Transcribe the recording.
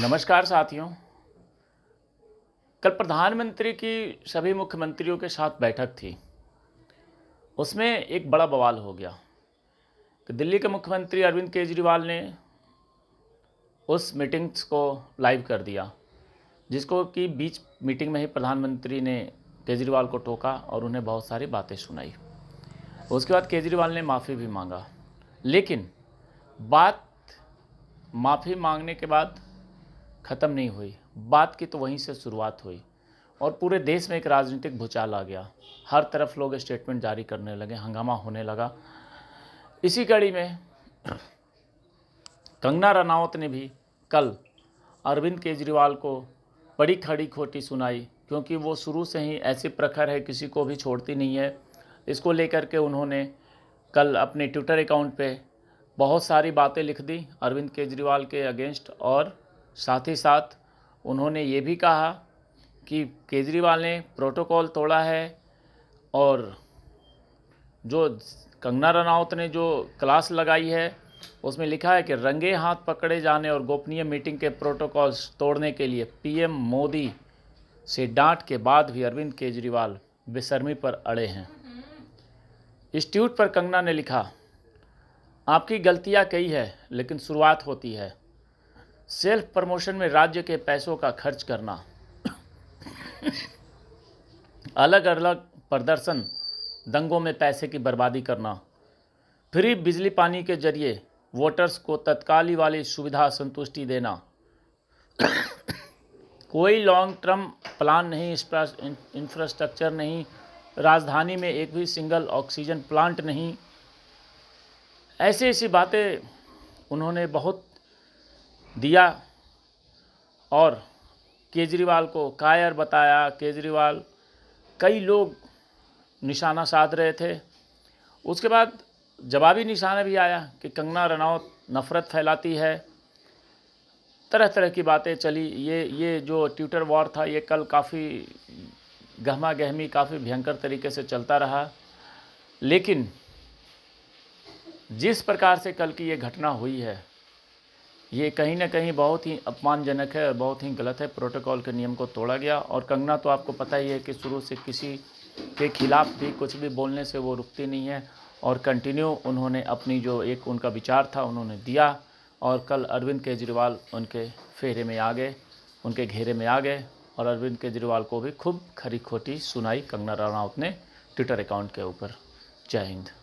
नमस्कार साथियों कल प्रधानमंत्री की सभी मुख्यमंत्रियों के साथ बैठक थी उसमें एक बड़ा बवाल हो गया कि दिल्ली के मुख्यमंत्री अरविंद केजरीवाल ने उस मीटिंग्स को लाइव कर दिया जिसको कि बीच मीटिंग में ही प्रधानमंत्री ने केजरीवाल को टोका और उन्हें बहुत सारी बातें सुनाई उसके बाद केजरीवाल ने माफ़ी भी मांगा लेकिन बात माफ़ी मांगने के बाद ख़त्म नहीं हुई बात की तो वहीं से शुरुआत हुई और पूरे देश में एक राजनीतिक भूचाल आ गया हर तरफ लोग स्टेटमेंट जारी करने लगे हंगामा होने लगा इसी कड़ी में कंगना रनावत ने भी कल अरविंद केजरीवाल को बड़ी खड़ी खोटी सुनाई क्योंकि वो शुरू से ही ऐसी प्रखर है किसी को भी छोड़ती नहीं है इसको लेकर के उन्होंने कल अपने ट्विटर अकाउंट पे बहुत सारी बातें लिख दी अरविंद केजरीवाल के अगेंस्ट और साथ ही साथ उन्होंने ये भी कहा कि केजरीवाल ने प्रोटोकॉल तोड़ा है और जो कंगना रनावत ने जो क्लास लगाई है उसमें लिखा है कि रंगे हाथ पकड़े जाने और गोपनीय मीटिंग के प्रोटोकॉल्स तोड़ने के लिए पीएम मोदी से डांट के बाद भी अरविंद केजरीवाल बेसरमी पर अड़े हैं इस ट्यूट पर कंगना ने लिखा आपकी गलतियाँ कई है लेकिन शुरुआत होती है सेल्फ प्रमोशन में राज्य के पैसों का खर्च करना अलग अलग प्रदर्शन दंगों में पैसे की बर्बादी करना फ्री बिजली पानी के जरिए वोटर्स को तत्काली वाली सुविधा संतुष्टि देना कोई लॉन्ग टर्म प्लान नहीं इंफ्रास्ट्रक्चर नहीं राजधानी में एक भी सिंगल ऑक्सीजन प्लांट नहीं ऐसी ऐसी बातें उन्होंने बहुत दिया और केजरीवाल को कायर बताया केजरीवाल कई लोग निशाना साध रहे थे उसके बाद जवाबी निशाना भी आया कि कंगना रनौत नफ़रत फैलाती है तरह तरह की बातें चली ये ये जो ट्विटर वॉर था ये कल काफ़ी गहमा गहमी काफ़ी भयंकर तरीके से चलता रहा लेकिन जिस प्रकार से कल की ये घटना हुई है ये कहीं ना कहीं बहुत ही अपमानजनक है और बहुत ही गलत है प्रोटोकॉल के नियम को तोड़ा गया और कंगना तो आपको पता ही है कि शुरू से किसी के खिलाफ भी कुछ भी बोलने से वो रुकती नहीं है और कंटिन्यू उन्होंने अपनी जो एक उनका विचार था उन्होंने दिया और कल अरविंद केजरीवाल उनके फेरे में आ गए उनके घेरे में आ गए और अरविंद केजरीवाल को भी खूब खरी खोटी सुनाई कंगना रनौत ने ट्विटर अकाउंट के ऊपर जय हिंद